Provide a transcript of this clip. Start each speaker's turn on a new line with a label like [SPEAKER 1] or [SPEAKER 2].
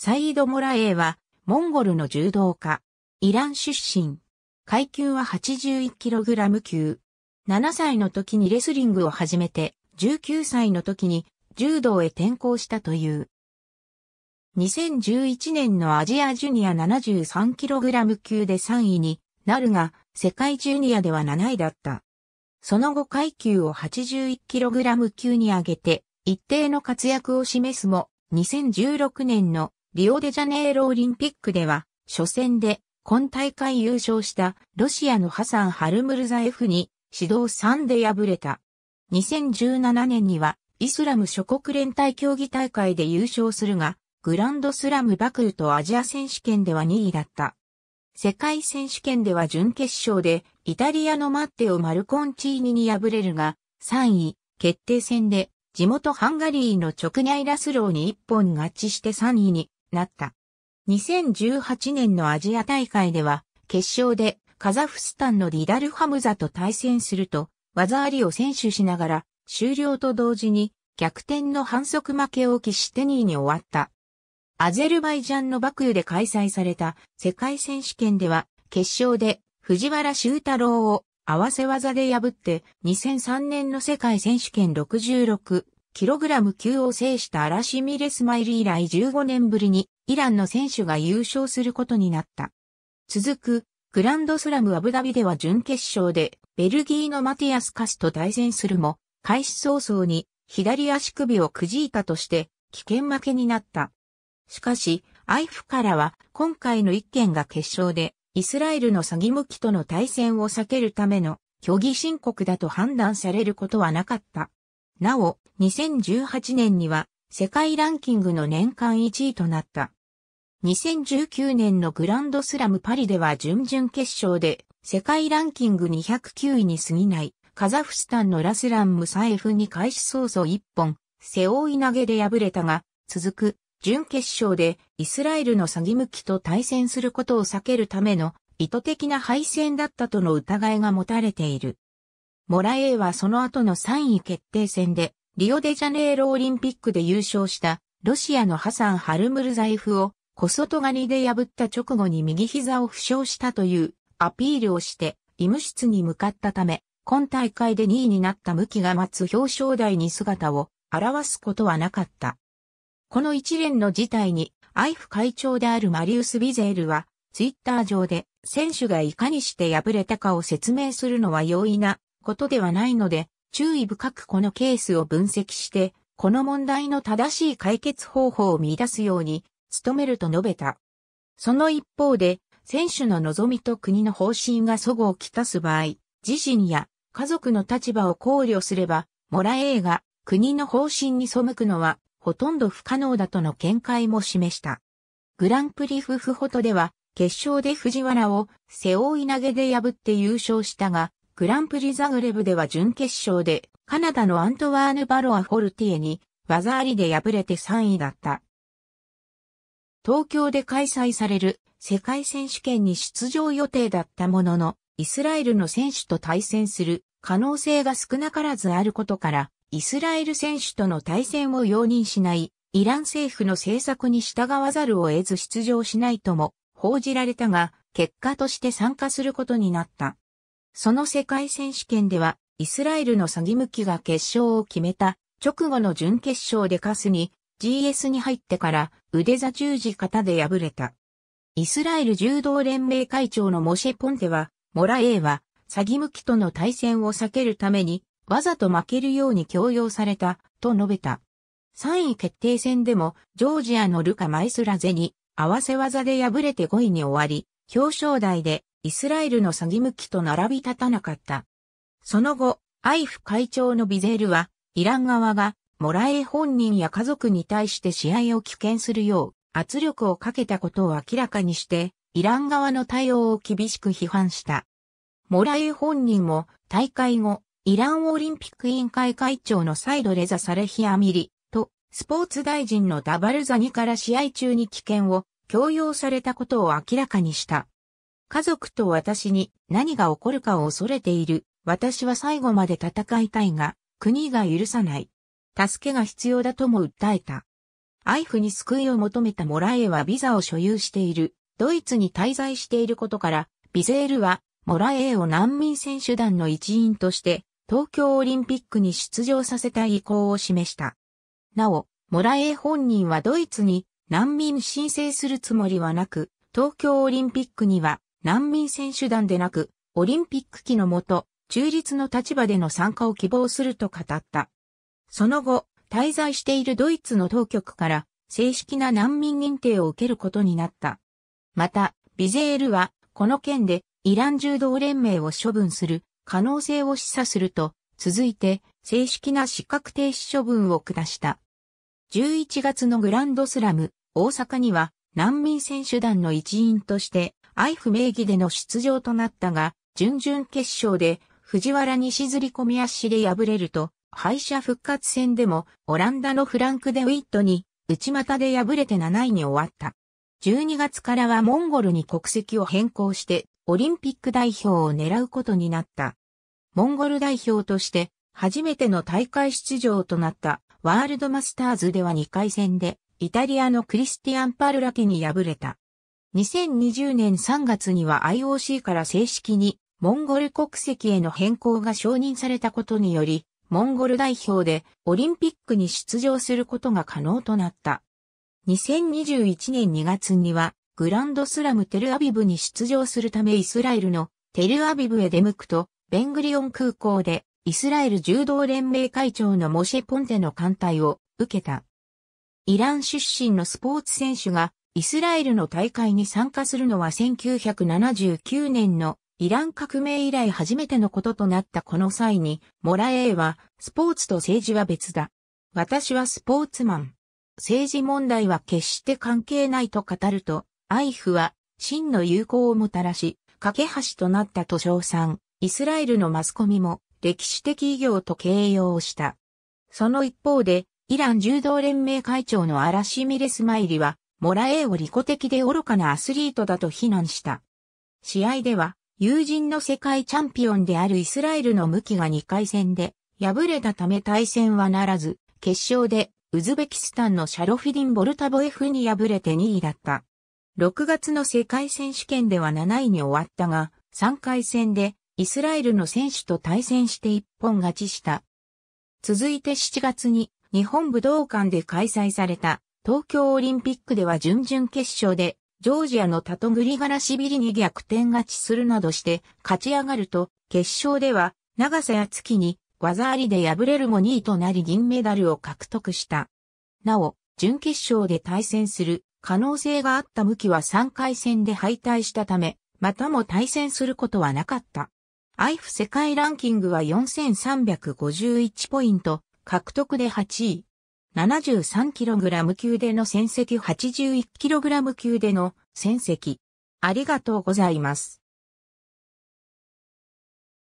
[SPEAKER 1] サイード・モラエイは、モンゴルの柔道家。イラン出身。階級は 81kg 級。7歳の時にレスリングを始めて、19歳の時に柔道へ転向したという。2011年のアジアジュニア 73kg 級で3位になるが、世界ジュニアでは7位だった。その後階級を 81kg 級に上げて、一定の活躍を示すも、2016年のリオデジャネイロオリンピックでは、初戦で今大会優勝したロシアのハサン・ハルムルザエフに指導3で敗れた。2017年にはイスラム諸国連帯競技大会で優勝するが、グランドスラムバクルとアジア選手権では2位だった。世界選手権では準決勝でイタリアのマッテオ・マルコンチーニに敗れるが、3位決定戦で地元ハンガリーの直内ラスローに1本勝ちして3位になった。2018年のアジア大会では、決勝でカザフスタンのディダルハムザと対戦すると、技ありを選手しながら、終了と同時に逆転の反則負けを喫して2位に終わった。アゼルバイジャンのバクで開催された世界選手権では、決勝で藤原修太郎を合わせ技で破って2003年の世界選手権66キログラム級を制したアラシミレスマイル以来15年ぶりにイランの選手が優勝することになった。続く、グランドスラムアブダビでは準決勝でベルギーのマティアス・カスと対戦するも、開始早々に左足首をくじいたとして危険負けになった。しかし、アイフからは今回の一件が決勝でイスラエルの詐欺向きとの対戦を避けるための虚偽申告だと判断されることはなかった。なお、2018年には世界ランキングの年間1位となった。2019年のグランドスラムパリでは準々決勝で世界ランキング209位に過ぎないカザフスタンのラスラン・ムサエフに開始早々1本、背負い投げで敗れたが、続く準決勝でイスラエルの詐欺向きと対戦することを避けるための意図的な敗戦だったとの疑いが持たれている。モラエイはその後の3位決定戦で、リオデジャネイロオリンピックで優勝した、ロシアのハサン・ハルムルザイフを、小外刈りで破った直後に右膝を負傷したというアピールをして、医務室に向かったため、今大会で2位になった向きが待つ表彰台に姿を表すことはなかった。この一連の事態に、アイフ会長であるマリウス・ビゼールは、ツイッター上で選手がいかにして敗れたかを説明するのは容易なことではないので、注意深くこのケースを分析して、この問題の正しい解決方法を見出すように、努めると述べた。その一方で、選手の望みと国の方針が齟齬をきたす場合、自身や家族の立場を考慮すれば、モラエイが国の方針に背くのは、ほとんど不可能だとの見解も示した。グランプリフフホトでは、決勝で藤原を背負い投げで破って優勝したが、グランプリザグレブでは準決勝で、カナダのアントワーヌ・バロア・フォルティエに技ありで敗れて3位だった。東京で開催される世界選手権に出場予定だったものの、イスラエルの選手と対戦する可能性が少なからずあることから、イスラエル選手との対戦を容認しない、イラン政府の政策に従わざるを得ず出場しないとも報じられたが、結果として参加することになった。その世界選手権では、イスラエルのサギムキが決勝を決めた、直後の準決勝でカスに、GS に入ってから腕座十字型で敗れた。イスラエル柔道連盟会長のモシェ・ポンテは、モラ A は、サギムキとの対戦を避けるために、わざと負けるように強要された、と述べた。3位決定戦でも、ジョージアのルカ・マイスラゼに、合わせ技で敗れて5位に終わり、表彰台でイスラエルの詐欺向きと並び立たなかった。その後、アイフ会長のビゼールは、イラン側が、モラエ本人や家族に対して試合を棄権するよう圧力をかけたことを明らかにして、イラン側の対応を厳しく批判した。モラエ本人も大会後、イランオリンピック委員会会長のサイドレザ・サレヒアミリとスポーツ大臣のダバルザニから試合中に危険を強要されたことを明らかにした。家族と私に何が起こるかを恐れている。私は最後まで戦いたいが、国が許さない。助けが必要だとも訴えた。アイフに救いを求めたモラエはビザを所有している。ドイツに滞在していることから、ビゼールはモラエを難民選手団の一員として、東京オリンピックに出場させたい意向を示した。なお、モラエ本人はドイツに難民申請するつもりはなく、東京オリンピックには難民選手団でなく、オリンピック期のもと、中立の立場での参加を希望すると語った。その後、滞在しているドイツの当局から正式な難民認定を受けることになった。また、ビゼールは、この件でイラン柔道連盟を処分する可能性を示唆すると、続いて正式な資格停止処分を下した。11月のグランドスラム、大阪には難民選手団の一員としてアイフ名義での出場となったが、準々決勝で藤原に沈り込み足で敗れると、敗者復活戦でもオランダのフランク・デ・ウィットに内股で敗れて7位に終わった。12月からはモンゴルに国籍を変更してオリンピック代表を狙うことになった。モンゴル代表として初めての大会出場となったワールドマスターズでは2回戦でイタリアのクリスティアン・パルラティに敗れた。2020年3月には IOC から正式にモンゴル国籍への変更が承認されたことにより、モンゴル代表でオリンピックに出場することが可能となった。2021年2月にはグランドスラムテルアビブに出場するためイスラエルのテルアビブへ出向くと、ベングリオン空港でイスラエル柔道連盟会長のモシェ・ポンテの艦隊を受けた。イラン出身のスポーツ選手がイスラエルの大会に参加するのは1979年のイラン革命以来初めてのこととなったこの際に、モラエーは、スポーツと政治は別だ。私はスポーツマン。政治問題は決して関係ないと語ると、アイフは、真の友好をもたらし、架け橋となったと称賛、イスラエルのマスコミも、歴史的偉業と形容した。その一方で、イラン柔道連盟会長のアラシミレスマイリは、モラエーを利己的で愚かなアスリートだと非難した。試合では、友人の世界チャンピオンであるイスラエルの向きが2回戦で、敗れたため対戦はならず、決勝で、ウズベキスタンのシャロフィディン・ボルタボエフに敗れて2位だった。6月の世界選手権では7位に終わったが、3回戦で、イスラエルの選手と対戦して一本勝ちした。続いて7月に、日本武道館で開催された東京オリンピックでは準々決勝で、ジョージアのタトグリガラシビリに逆転勝ちするなどして勝ち上がると、決勝では、長瀬や月に技ありで敗れるも2位となり銀メダルを獲得した。なお、準決勝で対戦する可能性があった向きは3回戦で敗退したため、またも対戦することはなかった。IF 世界ランキングは4351ポイント、獲得で8位。73kg 級での戦績 81kg 級での戦績。ありがとうございます。